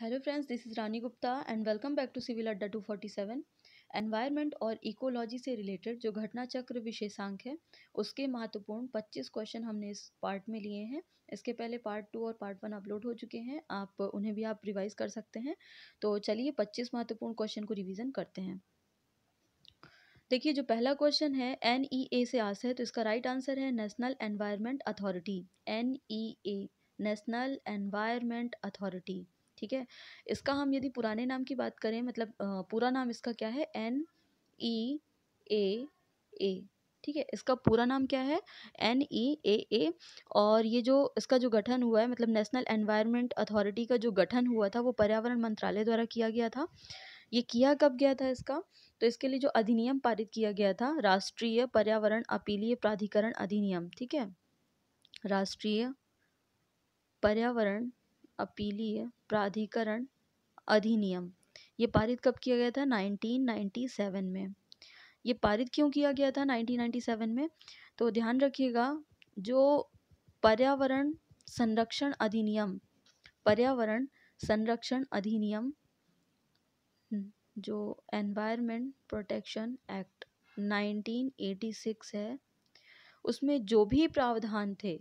Hello friends this is Rani Gupta and welcome back to civil Adda two forty seven environment और ecology से related जो घटना चक्र विशेषांक है उसके महत्वपूर्ण पच्चीस क्वेश्चन हमने इस पार्ट में लिए हैं इसके पहले पार्ट टू और पार्ट वन अपलोड हो चुके हैं आप उन्हें भी आप रिवाइज कर सकते हैं तो चलिए पच्चीस महत्वपूर्ण क्वेश्चन को रिविज़न करते हैं देखिए जो पहला क्वेश्चन है एन ई ए से आस है तो इसका राइट आंसर है national environment authority N E A national environment authority ठीक है इसका हम यदि पुराने नाम की बात करें मतलब पूरा नाम इसका क्या है एन ई ए ए ठीक है इसका पूरा नाम क्या है एन ई ए ए और ये जो इसका जो गठन हुआ है मतलब नेशनल एनवायरनमेंट अथॉरिटी का जो गठन हुआ था वो पर्यावरण मंत्रालय द्वारा किया गया था ये किया कब गया था इसका तो इसके लिए जो अधिनियम पारित किया गया था राष्ट्रीय पर्यावरण अपीलीय प्राधिकरण अधिनियम ठीक है राष्ट्रीय पर्यावरण अपीलीय प्राधिकरण अधिनियम ये पारित कब किया गया था 1997 में ये पारित क्यों किया गया था 1997 में तो ध्यान रखिएगा जो पर्यावरण संरक्षण अधिनियम पर्यावरण संरक्षण अधिनियम हम्म, जो एनवायरनमेंट प्रोटेक्शन एक्ट 1986 है उसमें जो भी प्रावधान थे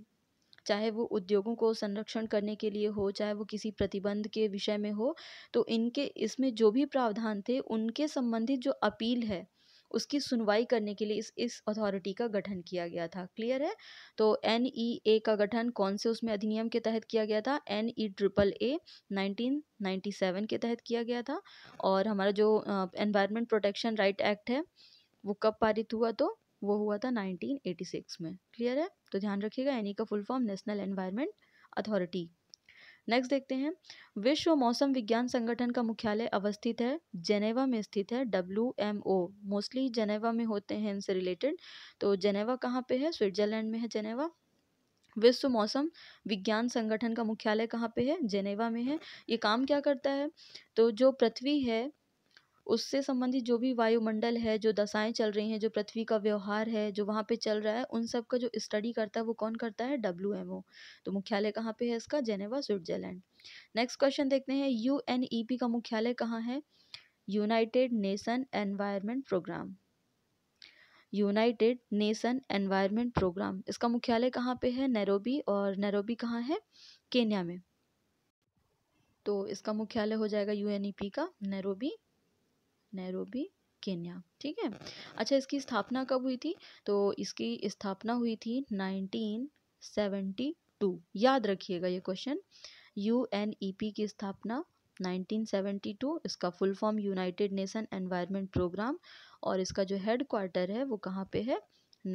चाहे वो उद्योगों को संरक्षण करने के लिए हो चाहे वो किसी प्रतिबंध के विषय में हो तो इनके इसमें जो भी प्रावधान थे उनके संबंधित जो अपील है उसकी सुनवाई करने के लिए इस इस अथॉरिटी का गठन किया गया था क्लियर है तो एन ई ए का गठन कौन से उसमें अधिनियम के तहत किया गया था एन ई ट्रिपल ए 1997 के तहत किया गया था और हमारा जो एनवायरनमेंट प्रोटेक्शन राइट एक्ट है वो कब पारित हुआ तो वो हुआ था 1986 में क्लियर है तो ध्यान रखिएगा एनी का full form national environment authority next देखते हैं विश्व मौसम विज्ञान संगठन का मुख्यालय अवस्थित है जेनेवा में स्थित है W M O mostly Geneva में होते हैं इनसे रिलेटेड तो जेनेवा कहाँ पे है स्विट्जरलैंड में है जेनेवा विश्व मौसम विज्ञान संगठन का मुख्यालय कहाँ पे है जेनेवा में है ये काम क्या करता है तो जो पृथ्वी है उससे संबंधित जो भी वायुमंडल है जो दशाएं चल रही हैं जो पृथ्वी का व्यवहार है जो वहाँ पे चल रहा है उन सब का जो स्टडी करता है वो कौन करता है डब्ल्यू एम ओ तो मुख्यालय कहाँ पे है इसका जेनेवा स्विट्जरलैंड नेक्स्ट क्वेश्चन देखते हैं यू एन ई पी का मुख्यालय कहाँ है United Nation Environment Programme United Nation Environment Programme इसका मुख्यालय कहाँ पे है नैरोबी और नैरोबी कहाँ है केन्या में तो इसका मुख्यालय हो जाएगा यूएनईपी e का नैरोबी नैरोबी केन्या ठीक है अच्छा इसकी स्थापना कब हुई थी तो इसकी स्थापना हुई थी 1972 याद रखिएगा ये question U N E P की स्थापना 1972 इसका full form United Nation Environment Programme और इसका जो हेड क्वार्टर है वो कहाँ पे है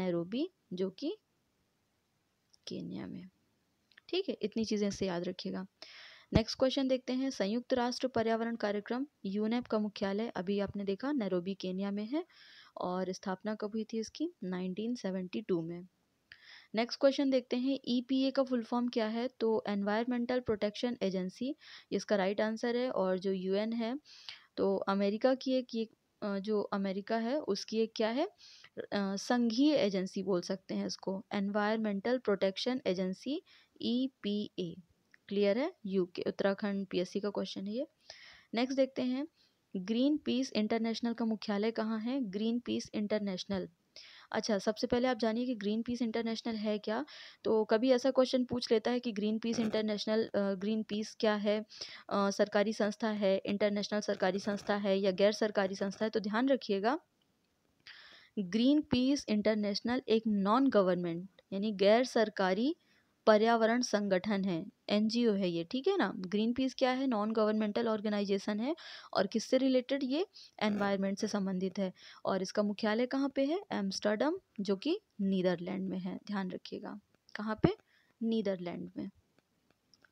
नैरोबी जो कि केन्या में ठीक है इतनी चीज़ें से याद रखिएगा नेक्स्ट क्वेश्चन देखते हैं संयुक्त राष्ट्र पर्यावरण कार्यक्रम यूनेप का मुख्यालय अभी आपने देखा नैरोबी केनिया में है और स्थापना कब हुई थी इसकी 1972 में नेक्स्ट क्वेश्चन देखते हैं ईपीए e का फुल फॉर्म क्या है तो एनवायरमेंटल प्रोटेक्शन एजेंसी इसका राइट आंसर है और जो यूएन है तो अमेरिका की एक ये जो अमेरिका है उसकी एक क्या है संघीय एजेंसी बोल सकते हैं इसको environmental protection agency E P A clear है यूके उत्तराखंड पीएससी का क्वेश्चन है ये नेक्स्ट देखते हैं ग्रीन पीस इंटरनेशनल का मुख्यालय कहाँ है ग्रीन पीस इंटरनेशनल अच्छा सबसे पहले आप जानिए कि ग्रीन पीस इंटरनेशनल है क्या तो कभी ऐसा क्वेश्चन पूछ लेता है कि Greenpeace international Greenpeace क्या है आ, सरकारी संस्था है इंटरनेशनल सरकारी संस्था है या गैर सरकारी संस्था है तो ध्यान रखिएगा ग्रीन पीस इंटरनेशनल एक नॉन गवर्नमेंट यानी गैर सरकारी पर्यावरण संगठन है एन है ये ठीक है ना ग्रीन पीस क्या है नॉन गवर्नमेंटल ऑर्गेनाइजेशन है और किससे रिलेटेड ये एनवायरनमेंट से संबंधित है और इसका मुख्यालय कहाँ पे है एम्स्टर्डम जो कि नीदरलैंड में है ध्यान रखिएगा कहाँ पे नीदरलैंड में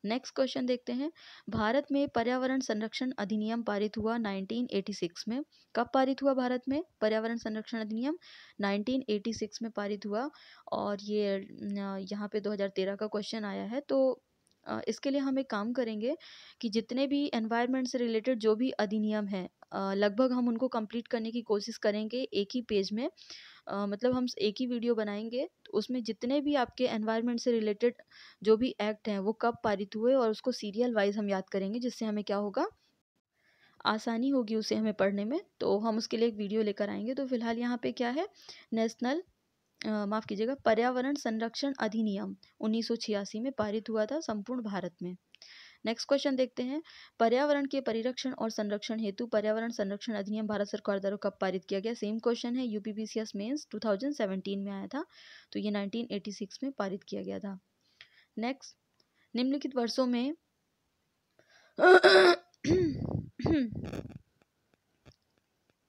नेक्स्ट क्वेश्चन देखते हैं भारत में पर्यावरण संरक्षण अधिनियम पारित हुआ 1986 में कब पारित हुआ भारत में पर्यावरण संरक्षण अधिनियम 1986 में पारित हुआ और ये यहाँ पे 2013 का क्वेश्चन आया है तो इसके लिए हम एक काम करेंगे कि जितने भी एनवायरनमेंट से रिलेटेड जो भी अधिनियम हैं लगभग हम उनको कंप्लीट करने की कोशिश करेंगे एक ही पेज में मतलब हम एक ही वीडियो बनाएंगे तो उसमें जितने भी आपके एनवायरनमेंट से रिलेटेड जो भी एक्ट हैं वो कब पारित हुए और उसको सीरियल वाइज हम याद करेंगे जिससे हमें क्या होगा आसानी होगी उसे हमें पढ़ने में तो हम उसके लिए एक वीडियो लेकर आएंगे तो फिलहाल यहाँ पे क्या है नेशनल माफ़ कीजिएगा पर्यावरण संरक्षण अधिनियम उन्नीस में पारित हुआ था संपूर्ण भारत में नेक्स्ट क्वेश्चन देखते हैं पर्यावरण के परिरक्षण और संरक्षण हेतु पर्यावरण संरक्षण अधिनियम भारत सरकार द्वारा कब पारित किया गया सेम क्वेश्चन है यू पी मेंस 2017 में आया था तो ये 1986 में पारित किया गया था नेक्स्ट निम्नलिखित वर्षों में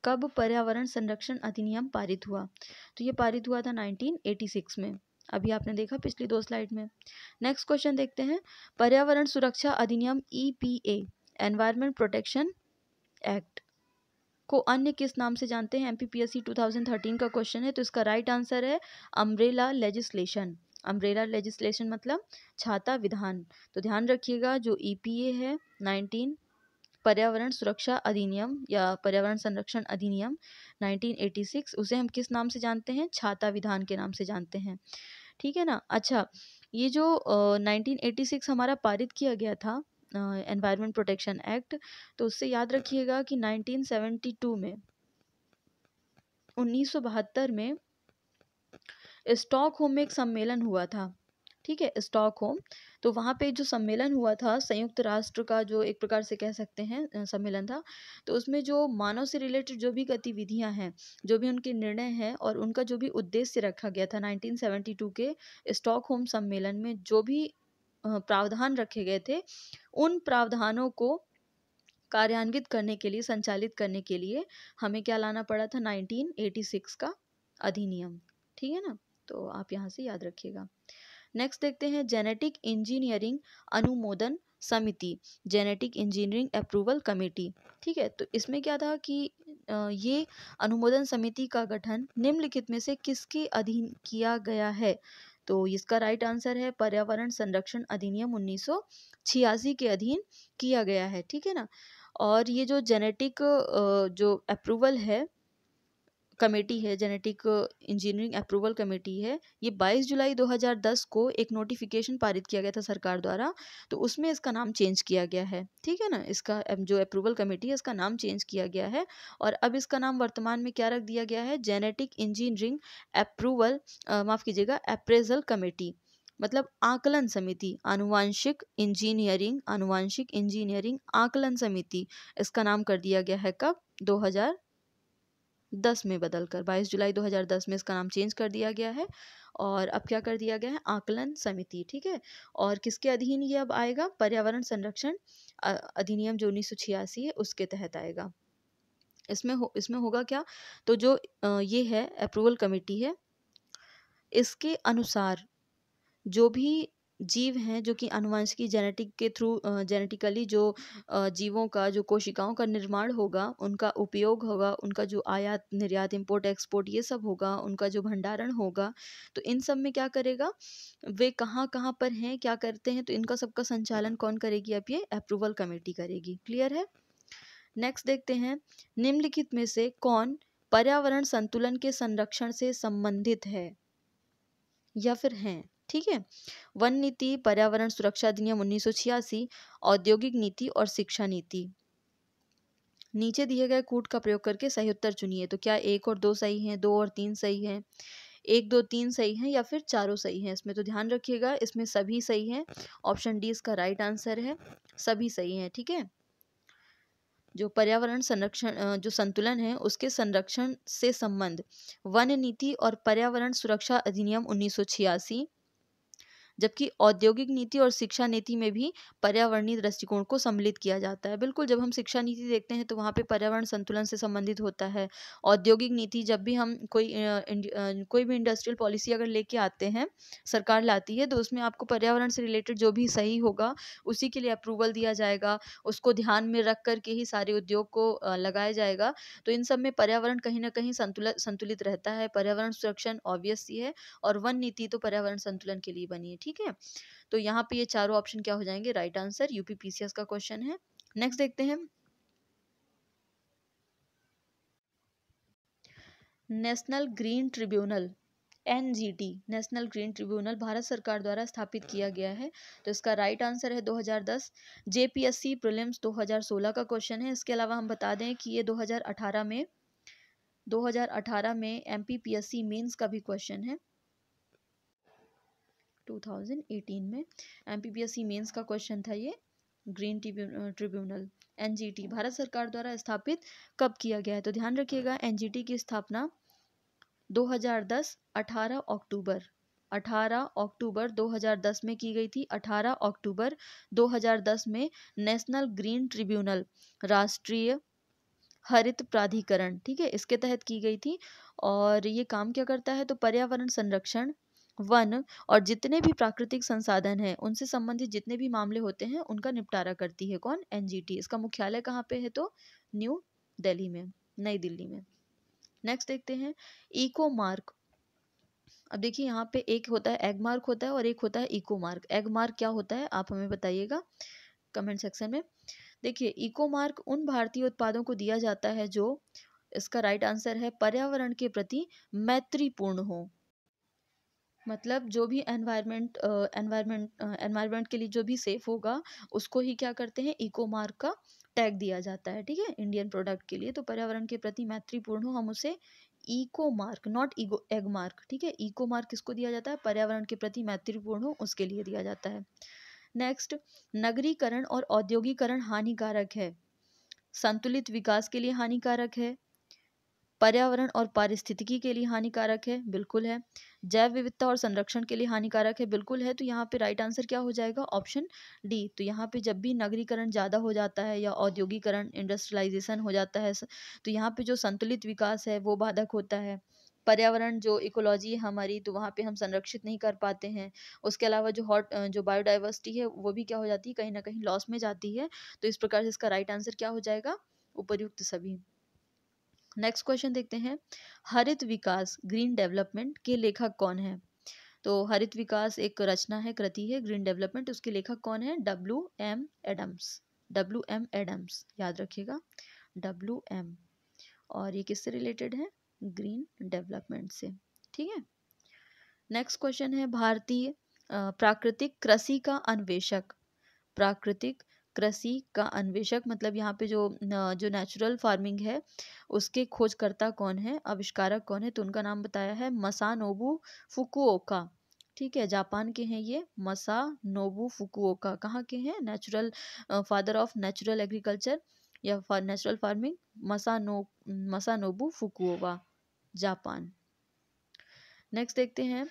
कब पर्यावरण संरक्षण अधिनियम पारित हुआ तो ये पारित हुआ था 1986 में अभी आपने देखा पिछली दो स्लाइड में नेक्स्ट क्वेश्चन देखते हैं पर्यावरण सुरक्षा अधिनियम E P A environment protection act को अन्य किस नाम से जानते हैं एमपीपीएससी 2013 का क्वेश्चन है तो इसका राइट आंसर है अम्ब्रेला लेजिस्लेशन अम्ब्रेला लेजिस्लेशन मतलब छाता विधान तो ध्यान रखिएगा जो ईपीए e है 19 पर्यावरण सुरक्षा अधिनियम या पर्यावरण संरक्षण अधिनियम 1986 उसे हम किस नाम से जानते हैं छाता विधान के नाम से जानते हैं ठीक है ना अच्छा ये जो नाइनटीन एटी सिक्स हमारा पारित किया गया था एनवायरमेंट प्रोटेक्शन एक्ट तो उससे याद हाँ। रखिएगा कि नाइनटीन सेवेंटी टू में उन्नीस सौ बहत्तर में स्टॉकहोम में एक सम्मेलन हुआ था ठीक है होम तो वहाँ पे जो सम्मेलन हुआ था संयुक्त राष्ट्र का जो एक प्रकार से कह सकते हैं सम्मेलन था तो उसमें जो मानव से रिलेटेड जो भी गतिविधियाँ हैं जो भी उनके निर्णय हैं और उनका जो भी उद्देश्य रखा गया था नाइनटीन के स्टॉकहोम सम्मेलन में जो भी प्रावधान रखे गए थे उन प्रावधानों को कार्यान्वित करने के लिए संचालित करने के लिए हमें क्या लाना पड़ा था 1986 का अधिनियम ठीक है ना तो आप यहाँ से याद रखिएगा नेक्स्ट देखते हैं जेनेटिक इंजीनियरिंग अनुमोदन समिति जेनेटिक इंजीनियरिंग अप्रूवल कमेटी ठीक है तो इसमें क्या था कि ये अनुमोदन समिति का गठन निम्नलिखित में से किसके अधीन किया गया है तो इसका राइट आंसर है पर्यावरण संरक्षण अधिनियम उन्नीस के अधीन किया गया है ठीक है ना और ये जो जेनेटिक जो अप्रूवल है कमेटी है जेनेटिक इंजीनियरिंग अप्रूवल कमेटी है ये 22 जुलाई 2010 को एक नोटिफिकेशन पारित किया गया था सरकार द्वारा तो उसमें इसका नाम चेंज किया गया है ठीक है ना इसका जो अप्रूवल कमेटी है इसका नाम चेंज किया गया है और अब इसका नाम वर्तमान में क्या रख दिया गया है जेनेटिक इंजीनियरिंग अप्रूवल माफ़ कीजिएगा अप्रेजल कमेटी मतलब आकलन समिति आनुवांशिक इंजीनियरिंग आनुवंशिक इंजीनियरिंग आकलन समिति इसका नाम कर दिया गया है कब दस में बदलकर बाईस जुलाई 2010 में इसका नाम चेंज कर दिया गया है और अब क्या कर दिया गया है आकलन समिति ठीक है और किसके अधीन ये अब आएगा पर्यावरण संरक्षण अधिनियम जो उन्नीस है उसके तहत आएगा इसमें हो इसमें होगा क्या तो जो ये है अप्रूवल कमेटी है इसके अनुसार जो भी जीव हैं जो कि अनुवांशिकी जेनेटिक के थ्रू जेनेटिकली जो जीवों का जो कोशिकाओं का निर्माण होगा उनका उपयोग होगा उनका जो आयात निर्यात इम्पोर्ट एक्सपोर्ट ये सब होगा उनका जो भंडारण होगा तो इन सब में क्या करेगा वे कहाँ कहाँ पर हैं क्या करते हैं तो इनका सबका संचालन कौन करेगी अब ये अप्रूवल कमेटी करेगी क्लियर है नेक्स्ट देखते हैं निम्नलिखित में से कौन पर्यावरण संतुलन के संरक्षण से संबंधित है या फिर हैं ठीक है वन नीति पर्यावरण सुरक्षा अधिनियम उन्नीस औद्योगिक नीति और शिक्षा नीति नीचे दिए गए कूट का प्रयोग करके सही उत्तर चुनिए तो क्या एक और दो सही हैं दो और तीन सही हैं एक दो तीन सही हैं या फिर चारों सही हैं इसमें तो ध्यान रखिएगा इसमें सभी सही हैं ऑप्शन डी इसका राइट आंसर है सभी सही हैं ठीक है जो पर्यावरण संरक्षण जो संतुलन है उसके संरक्षण से संबंध वन नीति और पर्यावरण सुरक्षा अधिनियम उन्नीस जबकि औद्योगिक नीति और शिक्षा नीति में भी पर्यावरणीय दृष्टिकोण को सम्मिलित किया जाता है बिल्कुल जब हम शिक्षा नीति देखते हैं तो वहाँ पे पर्यावरण संतुलन से संबंधित होता है औद्योगिक नीति जब भी हम कोई कोई भी इंडस्ट्रियल पॉलिसी अगर लेके आते हैं सरकार लाती है तो उसमें आपको पर्यावरण से रिलेटेड जो भी सही होगा उसी के लिए अप्रूवल दिया जाएगा उसको ध्यान में रख करके ही सारे उद्योग को लगाया जाएगा तो इन सब में पर्यावरण कहीं ना कहीं संतुलन संतुलित रहता है पर्यावरण सुरक्षण ऑब्वियस ही है और वन नीति तो पर्यावरण संतुलन के लिए बनी है ठीक ठीक है तो यहाँ पे ये चारों ऑप्शन क्या हो जाएंगे राइट आंसर यूपी पीसीएस का क्वेश्चन है नेक्स्ट देखते हैं national green tribunal NGT national green tribunal Bharat सरकार द्वारा स्थापित किया गया है तो इसका राइट आंसर है 2010 जेपीएससी प्रीलिम्स 2016 का क्वेश्चन है इसके अलावा हम बता दें कि ये 2018 में 2018 में एमपीपीएससी मेंस का भी क्वेश्चन है 2018 में एम पी मेंस का क्वेश्चन था ये ग्रीन ट्रिब्यूनल एनजीटी भारत सरकार द्वारा स्थापित कब किया गया है तो ध्यान रखिएगा एनजीटी की स्थापना 2010 18 अक्टूबर 18 अक्टूबर 2010 में की गई थी 18 अक्टूबर 2010 में नेशनल ग्रीन ट्रिब्यूनल राष्ट्रीय हरित प्राधिकरण ठीक है इसके तहत की गई थी और ये काम क्या करता है तो पर्यावरण संरक्षण वन और जितने भी प्राकृतिक संसाधन हैं उनसे संबंधित जितने भी मामले होते हैं उनका निपटारा करती है कौन एनजीटी इसका मुख्यालय कहाँ पे है तो न्यू दिल्ली में नई दिल्ली में नेक्स्ट देखते हैं इको मार्क अब देखिए यहाँ पे एक होता है एग मार्क होता है और एक होता है इको मार्क एग मार्क क्या होता है आप हमें बताइएगा कमेंट सेक्शन में देखिए इको मार्क उन भारतीय उत्पादों को दिया जाता है जो इसका राइट आंसर है पर्यावरण के प्रति मैत्रीपूर्ण हो मतलब जो भी एनवायरमेंट एनवायरमेंट एनवायरमेंट के लिए जो भी सेफ होगा उसको ही क्या करते हैं इको मार्क का टैग दिया जाता है ठीक है इंडियन प्रोडक्ट के लिए तो पर्यावरण के प्रति मैत्रीपूर्ण हो हम उसे eco mark not ego egg mark ठीक है इको मार्क किसको दिया जाता है पर्यावरण के प्रति मैत्रीपूर्ण हो उसके लिए दिया जाता है नेक्स्ट नगरीकरण और औद्योगिकरण हानिकारक है संतुलित विकास के लिए हानिकारक है पर्यावरण और पारिस्थितिकी के लिए हानिकारक है बिल्कुल है जैव विविधता और संरक्षण के लिए हानिकारक है बिल्कुल है तो यहाँ पे राइट आंसर क्या हो जाएगा ऑप्शन डी तो यहाँ पे जब भी नगरीकरण ज़्यादा हो जाता है या औद्योगिकरण इंडस्ट्रियलाइजेशन हो जाता है तो यहाँ पे जो संतुलित विकास है वो बाधक होता है पर्यावरण जो इकोलॉजी है हमारी तो वहाँ पे हम संरक्षित नहीं कर पाते हैं उसके अलावा जो हॉट जो बायोडाइवर्सिटी है वो भी क्या हो जाती है कहीं ना कहीं लॉस में जाती है तो इस प्रकार से इसका राइट आंसर क्या हो जाएगा उपयुक्त सभी नेक्स्ट क्वेश्चन देखते हैं हरित विकास ग्रीन डेवलपमेंट के लेखक कौन है तो हरित विकास एक रचना है कृति है ग्रीन डेवलपमेंट उसके लेखक कौन है W M Adams W M Adams याद रखिएगा डब्ल्यू एम और ये किससे रिलेटेड है ग्रीन डेवलपमेंट से ठीक है नेक्स्ट क्वेश्चन है भारतीय प्राकृतिक कृषि का अन्वेषक प्राकृतिक कृषि का अन्वेषक मतलब यहाँ पे जो जो नेचुरल फार्मिंग है उसके खोजकर्ता कौन है आविष्कारक कौन है तो उनका नाम बताया है मसानोबू फुकुओका ठीक है जापान के हैं ये मसा नोबू फुकुओका कहाँ के हैं natural father of natural agriculture या natural farming Masanobu Masanobu फुकुओवा Japan next देखते हैं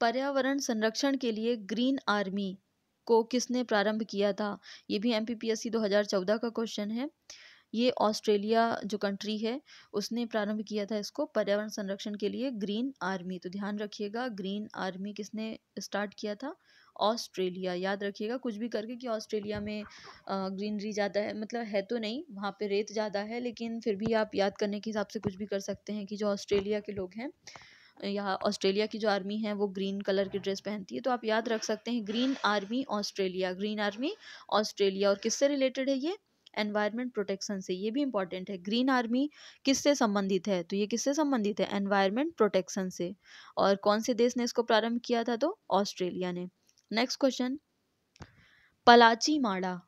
पर्यावरण संरक्षण के लिए ग्रीन आर्मी को किसने प्रारंभ किया था ये भी M P P S C दो हज़ार चौदह का क्वेश्चन है ये ऑस्ट्रेलिया जो कंट्री है उसने प्रारंभ किया था इसको पर्यावरण संरक्षण के लिए ग्रीन आर्मी तो ध्यान रखिएगा ग्रीन आर्मी किसने स्टार्ट किया था ऑस्ट्रेलिया याद रखिएगा कुछ भी करके कि ऑस्ट्रेलिया में ग्रीनरी ज़्यादा है मतलब है तो नहीं वहाँ पे रेत ज़्यादा है लेकिन फिर भी आप याद करने के हिसाब से कुछ भी कर सकते हैं कि जो ऑस्ट्रेलिया के लोग हैं यहाँ ऑस्ट्रेलिया की जो आर्मी है वो ग्रीन कलर की ड्रेस पहनती है तो आप याद रख सकते हैं green army Australia green army Australia और किससे रिलेटेड है ये एनवायरमेंट प्रोटेक्शन से ये भी इंपॉर्टेंट है ग्रीन आर्मी किससे संबंधित है तो ये किससे संबंधित है एनवायरमेंट प्रोटेक्शन से और कौन से देश ने इसको प्रारंभ किया था तो ऑस्ट्रेलिया ने नेक्स्ट क्वेश्चन पलाची माड़ा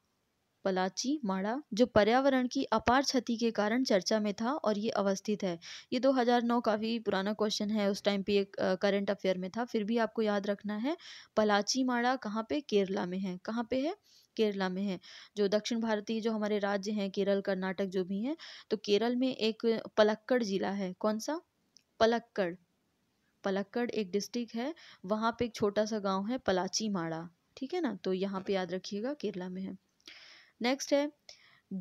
पलाची माड़ा जो पर्यावरण की अपार क्षति के कारण चर्चा में था और ये अवस्थित है ये 2009 काफ़ी पुराना क्वेश्चन है उस टाइम पे ये करंट अफेयर में था फिर भी आपको याद रखना है पलाची माड़ा कहाँ पे केरला में है कहाँ पे है केरला में है जो दक्षिण भारतीय जो हमारे राज्य हैं केरल कर्नाटक जो भी हैं तो केरल में एक पलक्कड़ जिला है कौन सा पलक्कड़ पलक्कड़ एक डिस्ट्रिक्ट है वहाँ पे एक छोटा सा गांव है पलाची माड़ा ठीक है ना तो यहाँ पे याद रखिएगा केरला में है नेक्स्ट है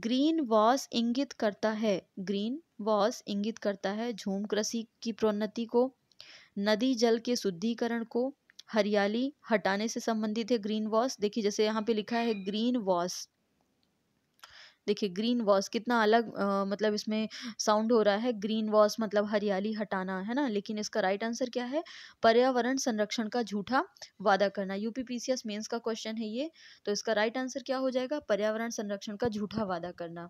ग्रीन वॉस इंगित करता है ग्रीन वॉस इंगित करता है झूम कृषि की प्रोन्नति को नदी जल के शुद्धिकरण को हरियाली हटाने से संबंधित है ग्रीन वॉश देखिए जैसे यहाँ पे लिखा है ग्रीन वॉश देखिए ग्रीन वॉश कितना अलग आ, मतलब इसमें साउंड हो रहा है ग्रीन वॉश मतलब हरियाली हटाना है ना लेकिन इसका राइट आंसर क्या है पर्यावरण संरक्षण का झूठा वादा करना यूपीपीसीएस मेंस का क्वेश्चन है ये तो इसका राइट आंसर क्या हो जाएगा पर्यावरण संरक्षण का झूठा वादा करना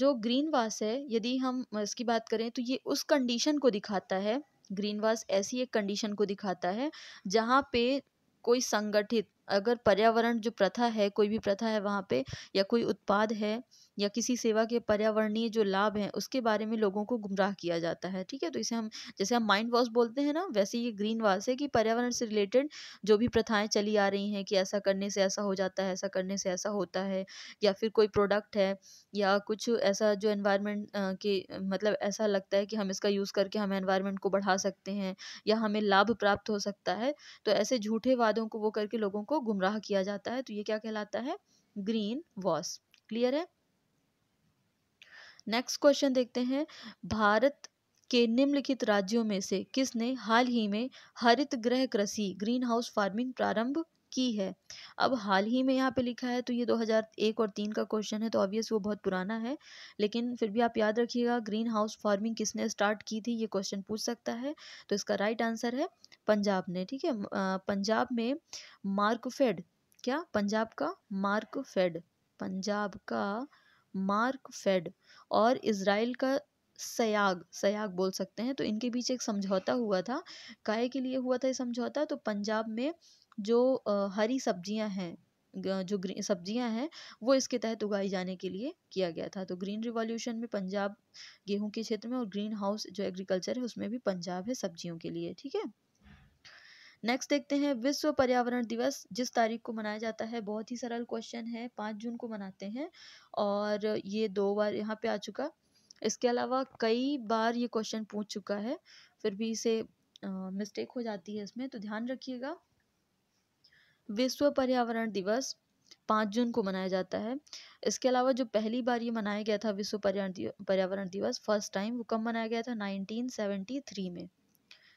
जो ग्रीन वॉस है यदि हम इसकी बात करें तो ये उस कंडीशन को दिखाता है ग्रीन वास ऐसी एक कंडीशन को दिखाता है जहाँ पे कोई संगठित अगर पर्यावरण जो प्रथा है कोई भी प्रथा है वहाँ पे या कोई उत्पाद है या किसी सेवा के पर्यावरणीय जो लाभ हैं उसके बारे में लोगों को गुमराह किया जाता है ठीक है तो इसे हम जैसे हम माइंड वॉश बोलते हैं ना वैसे ये ग्रीन वॉश है कि पर्यावरण से रिलेटेड जो भी प्रथाएं चली आ रही हैं कि ऐसा करने से ऐसा हो जाता है ऐसा करने से ऐसा होता है या फिर कोई प्रोडक्ट है या कुछ ऐसा जो एन्वायरमेंट के मतलब ऐसा लगता है कि हम इसका यूज़ करके हम एनवायरमेंट को बढ़ा सकते हैं या हमें लाभ प्राप्त हो सकता है तो ऐसे झूठे वादों को वो करके लोगों को गुमराह किया जाता है तो ये क्या कहलाता है ग्रीन वॉश क्लियर है नेक्स्ट क्वेश्चन देखते हैं भारत के निम्नलिखित राज्यों में से किसने हाल ही में हरित गृह कृषि ग्रीन हाउस फार्मिंग प्रारंभ की है अब हाल ही में यहाँ पे लिखा है तो ये 2001 और तीन का क्वेश्चन है तो ऑब्वियस वो बहुत पुराना है लेकिन फिर भी आप याद रखिएगा ग्रीन हाउस फार्मिंग किसने स्टार्ट की थी ये क्वेश्चन पूछ सकता है तो इसका राइट आंसर है पंजाब ने ठीक है पंजाब में मार्कफेड क्या पंजाब का मार्कफेड पंजाब का मार्कफेड और इसराइल का सयाग सयाग बोल सकते हैं तो इनके बीच एक समझौता हुआ था काय के लिए हुआ था ये समझौता तो पंजाब में जो हरी सब्जियां हैं जो ग्रीन सब्जियां हैं वो इसके तहत उगाई जाने के लिए किया गया था तो ग्रीन रिवॉल्यूशन में पंजाब गेहूं के क्षेत्र में और ग्रीन हाउस जो एग्रीकल्चर है उसमें भी पंजाब है सब्जियों के लिए ठीक है नेक्स्ट देखते हैं विश्व पर्यावरण दिवस जिस तारीख को मनाया जाता है बहुत ही सरल क्वेश्चन है पाँच जून को मनाते हैं और ये दो बार यहाँ पे आ चुका इसके अलावा कई बार ये क्वेश्चन पूछ चुका है फिर भी इसे मिस्टेक हो जाती है इसमें तो ध्यान रखिएगा विश्व पर्यावरण दिवस पाँच जून को मनाया जाता है इसके अलावा जो पहली बार ये मनाया गया था विश्व पर्यावरण दिवस फर्स्ट टाइम वो कब मनाया गया था नाइनटीन सेवेंटी थ्री में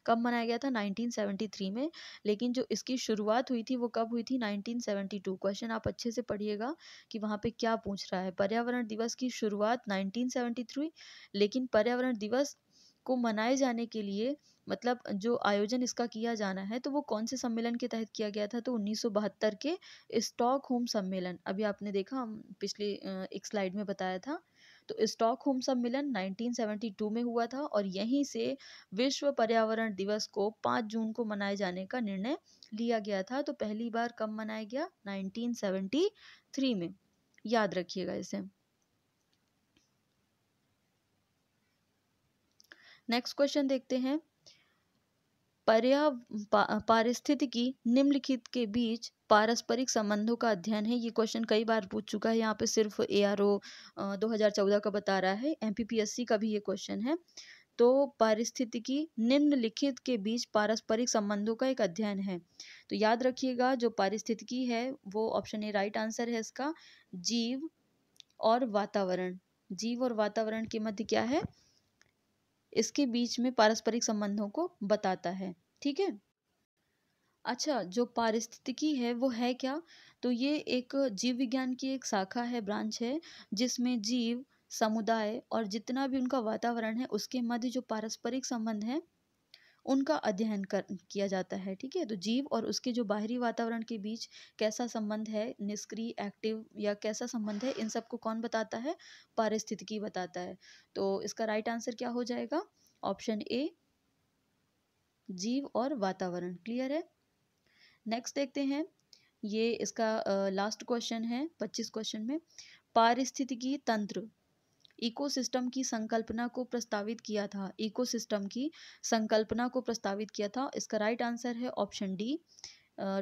कब मनाया गया था 1973 में लेकिन जो इसकी शुरुआत हुई थी वो कब हुई थी 1972 क्वेश्चन आप अच्छे से पढ़िएगा कि वहाँ पे क्या पूछ रहा है पर्यावरण दिवस की शुरुआत 1973 लेकिन पर्यावरण दिवस को मनाए जाने के लिए मतलब जो आयोजन इसका किया जाना है तो वो कौन से सम्मेलन के तहत किया गया था तो 1972 के होम सम्मेलन अभी आपने देखा हम पिछले एक स्लाइड में बताया था तो स्टॉक होम सम्मेलन 1972 में हुआ था और यहीं से विश्व पर्यावरण दिवस को 5 जून को मनाए जाने का निर्णय लिया गया था तो पहली बार कब मनाया गया 1973 में याद रखिएगा इसे नेक्स्ट क्वेश्चन देखते हैं पर्या पारिस्थितिकी निम्नलिखित के बीच पारस्परिक संबंधों का अध्ययन है ये क्वेश्चन कई बार पूछ चुका है यहाँ पे सिर्फ ए आर ओ दो हज़ार चौदह का बता रहा है M P P S C का भी ये क्वेश्चन है तो पारिस्थितिकी निम्नलिखित के बीच पारस्परिक संबंधों का एक अध्ययन है तो याद रखिएगा जो पारिस्थितिकी है वो ऑप्शन ए राइट आंसर है इसका जीव और वातावरण जीव और वातावरण के मध्य क्या है इसके बीच में पारस्परिक संबंधों को बताता है ठीक है अच्छा जो पारिस्थितिकी है वो है क्या तो ये एक जीव विज्ञान की एक शाखा है ब्रांच है जिसमें जीव समुदाय और जितना भी उनका वातावरण है उसके मध्य जो पारस्परिक संबंध है उनका अध्ययन कर किया जाता है ठीक है तो जीव और उसके जो बाहरी वातावरण के बीच कैसा संबंध है निष्क्रिय एक्टिव या कैसा संबंध है इन सबको कौन बताता है पारिस्थितिकी बताता है तो इसका राइट आंसर क्या हो जाएगा ऑप्शन ए जीव और वातावरण क्लियर है नेक्स्ट देखते हैं ये इसका लास्ट क्वेश्चन है पच्चीस क्वेश्चन में पारिस्थितिकी तंत्र इकोसिस्टम की संकल्पना को प्रस्तावित किया था इकोसिस्टम की संकल्पना को प्रस्तावित किया था इसका राइट आंसर है ऑप्शन डी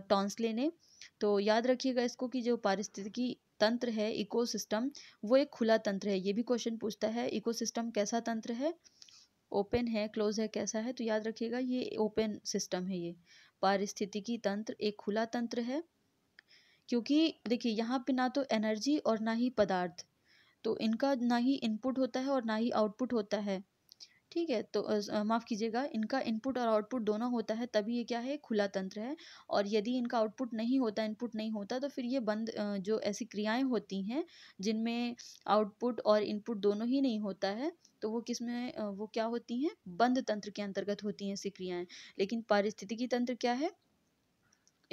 टॉन्सले ने तो याद रखिएगा इसको कि जो पारिस्थितिकी तंत्र है इकोसिस्टम वो एक खुला तंत्र है ये भी क्वेश्चन पूछता है इकोसिस्टम कैसा तंत्र है ओपन है क्लोज है कैसा है तो याद रखिएगा ये ओपन सिस्टम है ये पारिस्थितिकी तंत्र एक खुला तंत्र है क्योंकि देखिए यहाँ पे ना तो एनर्जी और ना ही पदार्थ तो इनका ना ही इनपुट होता है और ना ही आउटपुट होता है ठीक है तो माफ़ कीजिएगा इनका इनपुट और आउटपुट दोनों होता है तभी ये क्या है खुला तंत्र है और यदि इनका आउटपुट नहीं होता इनपुट नहीं होता तो फिर ये बंद जो ऐसी क्रियाएं होती हैं जिनमें आउटपुट और इनपुट दोनों ही नहीं होता है तो वो किस में वो क्या होती हैं बंद तंत्र के अंतर्गत होती हैं ऐसी क्रियाएँ लेकिन पारिस्थितिकी तंत्र क्या है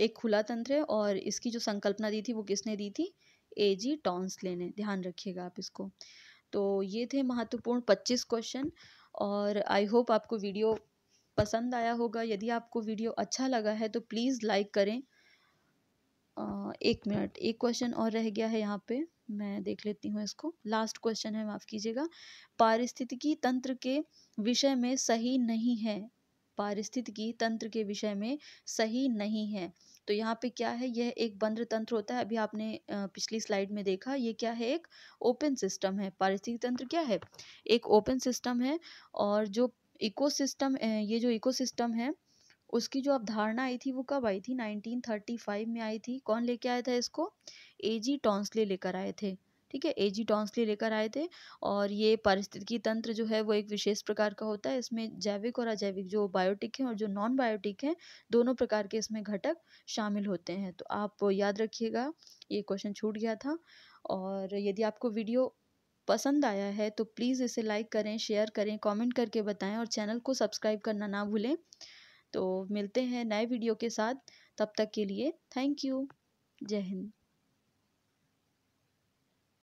एक खुला तंत्र है और इसकी जो संकल्पना दी थी वो किसने दी थी ए जी लेने ध्यान रखिएगा आप इसको तो ये थे महत्वपूर्ण पच्चीस क्वेश्चन और आई होप आपको वीडियो पसंद आया होगा यदि आपको वीडियो अच्छा लगा है तो प्लीज़ लाइक करें एक मिनट एक क्वेश्चन और रह गया है यहाँ पे मैं देख लेती हूँ इसको लास्ट क्वेश्चन है माफ़ कीजिएगा पारिस्थितिकी तंत्र के विषय में सही नहीं है पारिस्थितिकी तंत्र के विषय में सही नहीं है तो यहाँ पे क्या है यह एक बंद्र तंत्र होता है अभी आपने पिछली स्लाइड में देखा ये क्या है एक ओपन सिस्टम है पारिस्थितिक तंत्र क्या है एक ओपन सिस्टम है और जो इकोसिस्टम ये जो इकोसिस्टम है उसकी जो अवधारणा आई थी वो कब आई थी 1935 में आई थी कौन लेके आया था इसको ए जी टॉन्सले लेकर आए थे ठीक है ए जी टॉन्सली लेकर आए थे और ये पारिस्थितिकी तंत्र जो है वो एक विशेष प्रकार का होता है इसमें जैविक और अजैविक जो बायोटिक हैं और जो नॉन बायोटिक हैं दोनों प्रकार के इसमें घटक शामिल होते हैं तो आप याद रखिएगा ये क्वेश्चन छूट गया था और यदि आपको वीडियो पसंद आया है तो प्लीज़ इसे लाइक करें शेयर करें कमेंट करके बताएं और चैनल को सब्सक्राइब करना ना भूलें तो मिलते हैं नए वीडियो के साथ तब तक के लिए थैंक यू जय हिंद